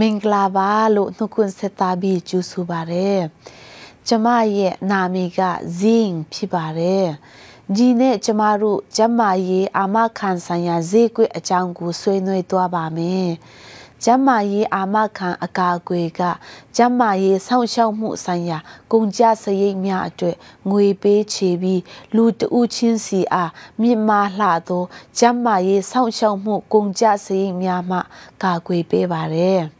မင်္ဂလာပါလို့နှုတ်ခွန်းဆက်သပြီးကျူဆူပါတယ်ကျမရဲ့နာမည်ကဇင်းဖြစ်ပါတယ်ဒီနေ့ကျမတို့ကျမရေးအာမခံဆိုင်ရာဈေးကွက်အကြောင်းကိုဆွေးနွေးသွားပါမယ်ကျမရေးအာမခံအကာအကွယ်ကကျမရေးဆောင်းရှောက်မှုဆိုင်ရာကုန်ကျစရိတ်များအတွက်ငွေပေးချေပြီးလူတဦးချင်းစီအားမြင့်မားလှသောကျမရေးဆောင်းရှောက်မှုကုန်ကျစရိတ်များမှ ကာကွယ်ပေးပါတယ်။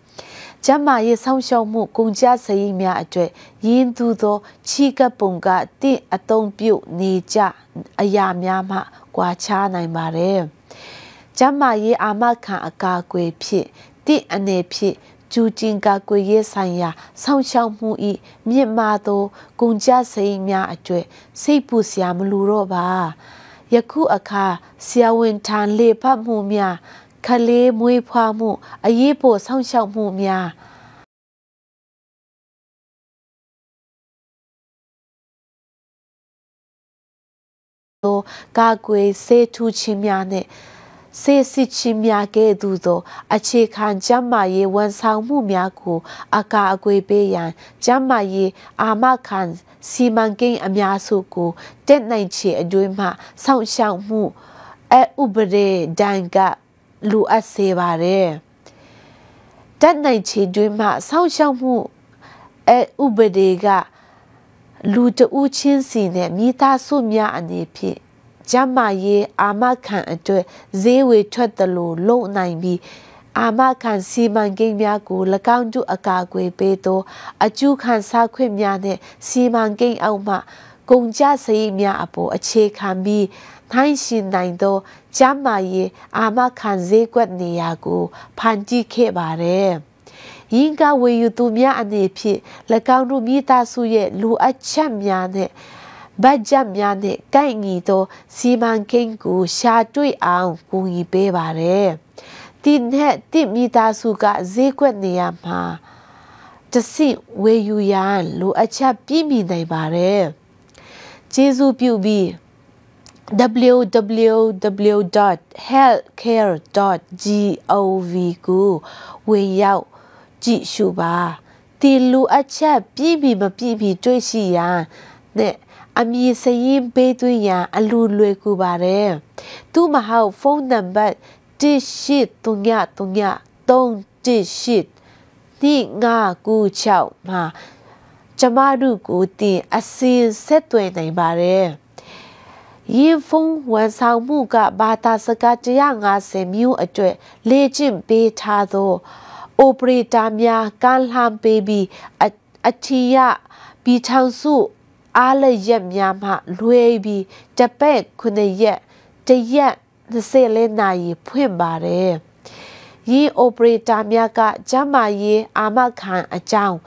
ကျမရေးဆောင်ရှောက်မှုကုန်ကျစရိတ်များအတွက်ရင်းသူသောချီကပ်ပုံကတင့်အသုံးပြုနေကြအရာများမှကွာခြားနိုင်ပါတယ်။ကျမရေးအာမခံအကာအကွယ်ဖြင့်တင့်အနေဖြင့်ကျူကျင်ကာကွယ်ရေးဆိုင်ရာဆောင်ရှောက်မှု၏မြင့်မားသောကုန်ကျစရိတ်များအတွက်စိတ်ပူစရာမလိုတော့ပါ။ယခုအခါဆရာဝန်ထံလေပတ်မှုများခလေးမွေးဖွားမှုအရေးပေါ်ဆောင်ရှောက်မှုများသောကာကွယ်ဆေးထူးခြင်းများနှင့်ဆေးစစ်ခြင်းများကဲ့သို့သော အခြေခံကျန်းမာရေးဝန်ဆောင်မှုများကို အကာအကွယ်ပေးရန်ကျန်းမာရေးအာမခံစီမံကိန်းအများစုကိုတက်နိုင်ခြေအတွင်းမှ ဆောင်ရှောက်မှုအဥပဒေဒဏ်ကလိုအပ်စေပါတယ်။တတ်နိုင်ခြေတွင်းမှဆောက်ရှောက်မှု အဥပဒေက လူတဦးချင်းစီနဲ့မိသားစုများအနေဖြင့်ကျမရေးအာမခံအတွက်ဈေးဝေထွက်သလိုလုံနိုင်ပြီးအာမခံစီမံကိန်းများကို၎င်းတို့အကာအကွယ်ပေးသော အကျူးခံစားခွင့်များနဲ့စီမံကိန်းအောက်မှကုန်ကျစရိတ်များအပေါ်အခြေခံပြီးနိုင်ရှင်နိုင်သောကျမ်းမာရေးအာမခံဈေးကွက်နေရာကိုဖန်တီးခဲ့ပါတယ်။ယင်ကဝေယူသူများအနေဖြင့်၎င်းတို့မိသားစုရဲ့လူအချက်များနဲ့ဘတ်ဂျက်များနဲ့ကိုက်ညီသောစီမံကိန်းကိုရှာတွေ့အောင်ကူညီပေးပါတယ်။ဒီနဲ့တိမိသားစုကဈေးကွက်နေရာမှာတဆင့်ဝေယူရန်လိုအပ်ချက်ပြည့်မီနိုင်ပါတယ်။ကျေးဇူးပြုပြီး www.healthcare.gov ကိုဝင်ရောက်ကြည့်ရှုပါဒီလိုအချက်ပြည့်ပြီမပြည့်ပြီတွေ့ရှိရန်နဲ့အမည်စရင်ပေးသွင်းရန်အလူလွယ်ကူပါတယ်သူမဟုတ်ဖုန်းနံပါတ်183939 318 296မှာကျမတို့ကိုတင်အစင်ဆက်သွယ်နိုင်ပါတယ်ရေဖုန်းဝန်ဆောင်မှုကဘာသာစကား150မျိုးအတွက် လေ့ကျင့်ပေးထားသောအိုပရေတာများကမ်းလှမ်းပေးပြီးအထီရပြည်ထောင်စုအားလည်းရက်များမှ လွှဲပြီးတပတ်ခုနှစ်ရက်တရက်24နာရီဖွင့်ပါတယ်။ရေအိုပရေတာများကကျမရေးအာမခံအကြောင်း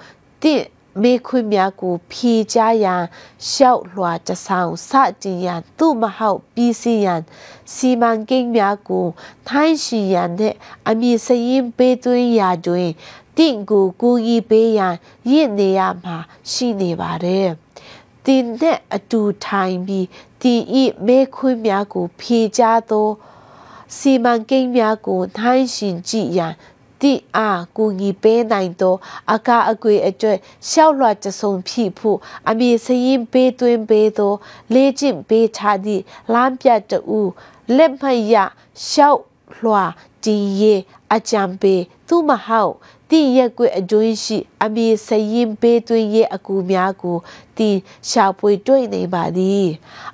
တင့်မေခွေများကိုဖြေကြရန်ရှောက်လွှာတဆောင်စတင်ရန်သူ့မဟုတ်ပြီးစီရန်စီမံကိန်းများကိုထိုင်းရှိရန်နဲ့အမည်စရင်ပေးသွင်းရာတွင်တင့်ကိုကူကြီးပေးရန်ရင့်နေရမှာရှိနေပါတယ်။တင်နဲ့အတူထိုင်ပြီးဒီဤမေခွေများကိုဖြေကြသောစီမံကိန်းများကိုထိုင်းရှင်ကြည့်ရန်တိအားကူညီပေးနိုင်သော အကာအကွယ်အတွက်ရှောက်လွှတ်ကြဆုံဖြစ်ဖို့အမည်စရင်ပေးသွင်းပေးသောလေ့ကျင့်ပေးထားသည့်လမ်းပြတူလက်မှတ်ရရှောက်လွှာဒီရေအကြံပေးသူမဟုတ်တိရက်ကွယ်အကျိုးရှိအမည်စရင်ပေးသွင်းရဲ့အကူများကိုတင်ရှာပွေတွေ့နေပါသည်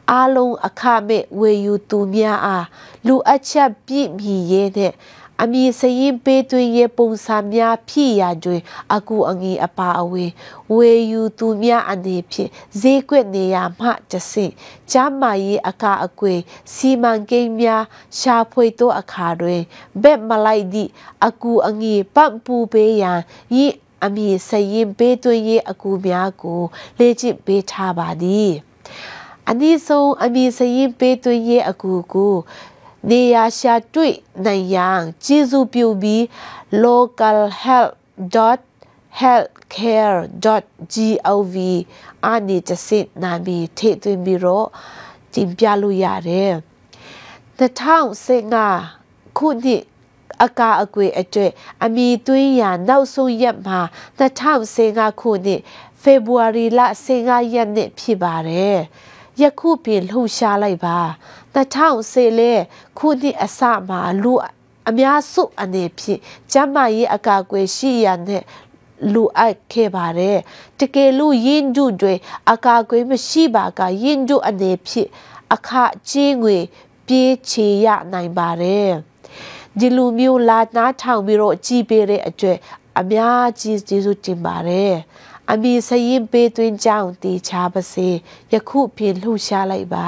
အားလုံးအခမဲ့ဝေယူသူများအားလူအချက်ပြည့်မြည်ရဲ့အမည်စရင်ပေးသွင်းရပုံစာများဖြစ်ရာတွင်အကူအငီအပါအဝင်ဝေယူသူများအနေဖြင့်ဈေးကွက်နေရာမှတဆင့်ကျမ်းမာရေးအကအကွယ်စီမံကိန်းများရှာဖွေသောအခါတွင်ဘက်မလိုက်သည့်အကူအငီပံ့ပိုးပေးရန်ဤအမည်စရင်ပေးသွင်းရအကူများကို လေ့ကျင့်ပေးထားပါသည်အနည်းဆုံးအမည်စရင်ပေးသွင်းရအကူကိုနေရာရှာတွေ့နိုင်ရန်ကျေးဇူးပြုပြီး localhealth.healthcare.gov အနေနဲ့စင်နာမည်ထည့်သွင်းပြီးတော့တင်ပြလို့ရတယ်2015ခုနှစ်အကာအကွယ်အတွက်အမိသွင်းရာနောက်ဆုံးရက်မှာ2015ခုနှစ်ဖေဖော်ဝါရီလ15ရက်နေ့ဖြစ်ပါတယ်။ယခုပင်လှူရှားလိုက်ပါ2000လေခုနှစ်အစမှာလူအများစုအနေဖြင့်ကျမရေးအကာအကွယ်ရှိရတဲ့လူအပ်ခဲ့ပါတယ်တကယ်လို့ယင်းတို့တွေအကာအကွယ်မရှိပါကယင်းတို့အနေဖြင့်အခကြေးငွေပြေးချေရနိုင်ပါတယ်ဒီလူမျိုးလာနားထောင်ပြီးတော့ကြည်ပေးတဲ့အတွက်အများကြီးကျေးဇူးတင်ပါတယ်။အမိစရင်ပေးသွင်းကြောင်းတေချာပါစေယခုဖြင့်လှူရှားလိုက်ပါ